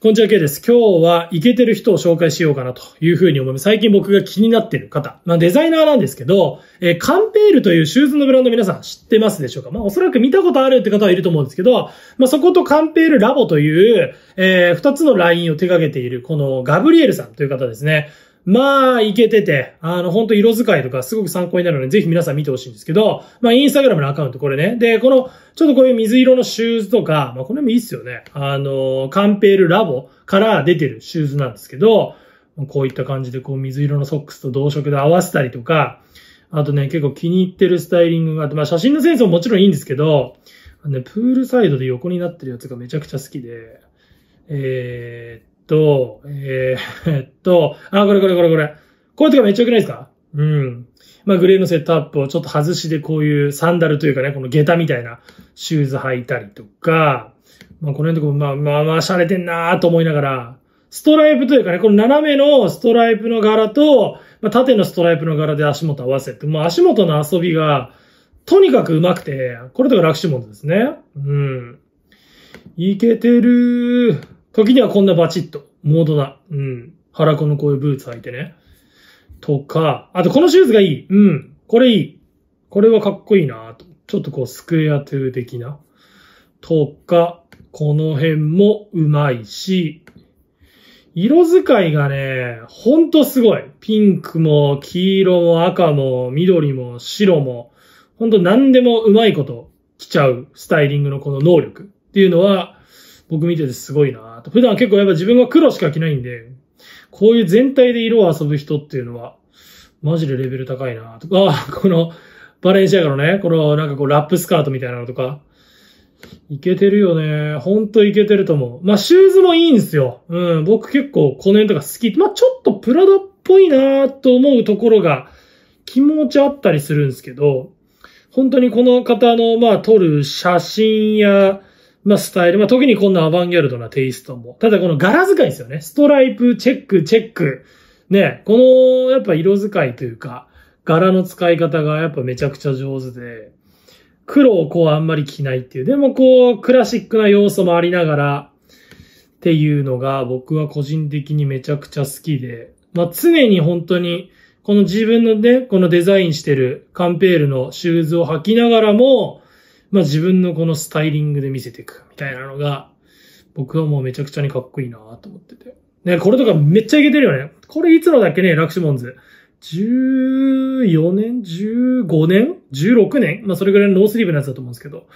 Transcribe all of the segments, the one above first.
こんにちはイです。今日はイケてる人を紹介しようかなというふうに思います。最近僕が気になってる方。まあデザイナーなんですけど、えー、カンペールというシューズのブランド皆さん知ってますでしょうかまあおそらく見たことあるって方はいると思うんですけど、まあそことカンペールラボという、えー、二つのラインを手掛けているこのガブリエルさんという方ですね。まあ、いけてて、あの、本当色使いとかすごく参考になるので、ぜひ皆さん見てほしいんですけど、まあ、インスタグラムのアカウント、これね。で、この、ちょっとこういう水色のシューズとか、まあ、これもいいっすよね。あの、カンペールラボから出てるシューズなんですけど、こういった感じで、こう、水色のソックスと同色で合わせたりとか、あとね、結構気に入ってるスタイリングがあって、まあ、写真のセンスももちろんいいんですけど、ね、プールサイドで横になってるやつがめちゃくちゃ好きで、えー、と、えー、っと、あ、これこれこれこれ。こういうとこめっちゃ良くないですかうん。まあ、グレーのセットアップをちょっと外しでこういうサンダルというかね、この下駄みたいなシューズ履いたりとか、まあ、この辺とこ、まあまあまあ、洒落てんなーと思いながら、ストライプというかね、この斜めのストライプの柄と、まあ、縦のストライプの柄で足元合わせて、もう足元の遊びが、とにかく上手くて、これとか楽しいもんですね。うん。いけてるー。時にはこんなバチッと、モードだ。うん。腹子のこういうブーツ履いてね。とか、あとこのシューズがいい。うん。これいい。これはかっこいいなと。ちょっとこうスクエアトゥー的な。とか、この辺もうまいし、色使いがね、ほんとすごい。ピンクも黄色も赤も緑も白も、ほんと何でもうまいこと着ちゃうスタイリングのこの能力っていうのは、僕見ててすごいなと。普段結構やっぱ自分は黒しか着ないんで、こういう全体で色を遊ぶ人っていうのは、マジでレベル高いなとか、あ この、バレンシアガのね、このなんかこうラップスカートみたいなのとか、いけてるよね。ほんといけてると思う。まあ、シューズもいいんですよ。うん、僕結構この辺とか好き。まあ、ちょっとプラダっぽいなと思うところが気持ちあったりするんですけど、本当にこの方の、まあ、撮る写真や、まあ、スタイル。まあ、時にこんなアバンギャルドなテイストも。ただこの柄使いですよね。ストライプ、チェック、チェック。ね、この、やっぱ色使いというか、柄の使い方がやっぱめちゃくちゃ上手で、黒をこうあんまり着ないっていう。でもこう、クラシックな要素もありながら、っていうのが僕は個人的にめちゃくちゃ好きで、まあ、常に本当に、この自分のね、このデザインしてるカンペールのシューズを履きながらも、まあ自分のこのスタイリングで見せていくみたいなのが、僕はもうめちゃくちゃにかっこいいなと思ってて。ね、これとかめっちゃいけてるよね。これいつのだっけね、ラクシモンズ。14年 ?15 年 ?16 年まあそれぐらいのノースリーブのやつだと思うんですけど。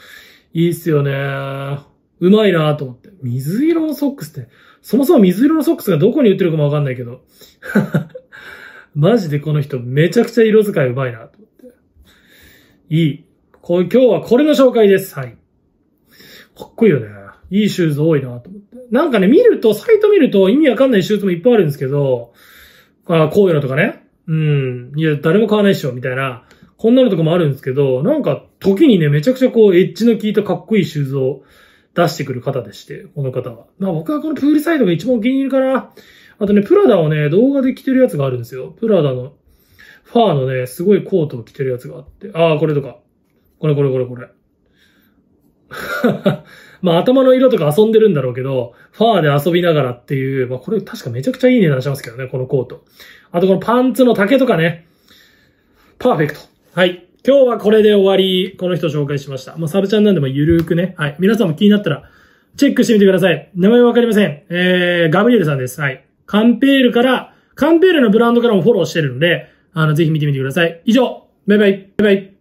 いいっすよね。うまいなと思って。水色のソックスって、そもそも水色のソックスがどこに売ってるかもわかんないけど。マジでこの人めちゃくちゃ色使いうまいなと思って。いい。こう今日はこれの紹介です。はい。かっこいいよね。いいシューズ多いなと思って。なんかね、見ると、サイト見ると意味わかんないシューズもいっぱいあるんですけど、あこういうのとかね。うん。いや、誰も買わないっしょ、みたいな。こんなのとかもあるんですけど、なんか、時にね、めちゃくちゃこう、エッジの効いたかっこいいシューズを出してくる方でして、この方は。まあ僕はこのプールサイドが一番お気に入りかな。あとね、プラダをね、動画で着てるやつがあるんですよ。プラダの、ファーのね、すごいコートを着てるやつがあって。ああ、これとか。これこれこれこれ。まあ頭の色とか遊んでるんだろうけど、ファーで遊びながらっていう、まあこれ確かめちゃくちゃいい値段しますけどね、このコート。あとこのパンツの丈とかね。パーフェクト。はい。今日はこれで終わり、この人紹介しました。まあサブチャンなんでもゆるーくね。はい。皆さんも気になったら、チェックしてみてください。名前わかりません。えー、ガブリエルさんです。はい。カンペールから、カンペールのブランドからもフォローしてるので、あの、ぜひ見てみてください。以上、バイバイ、バイバイ。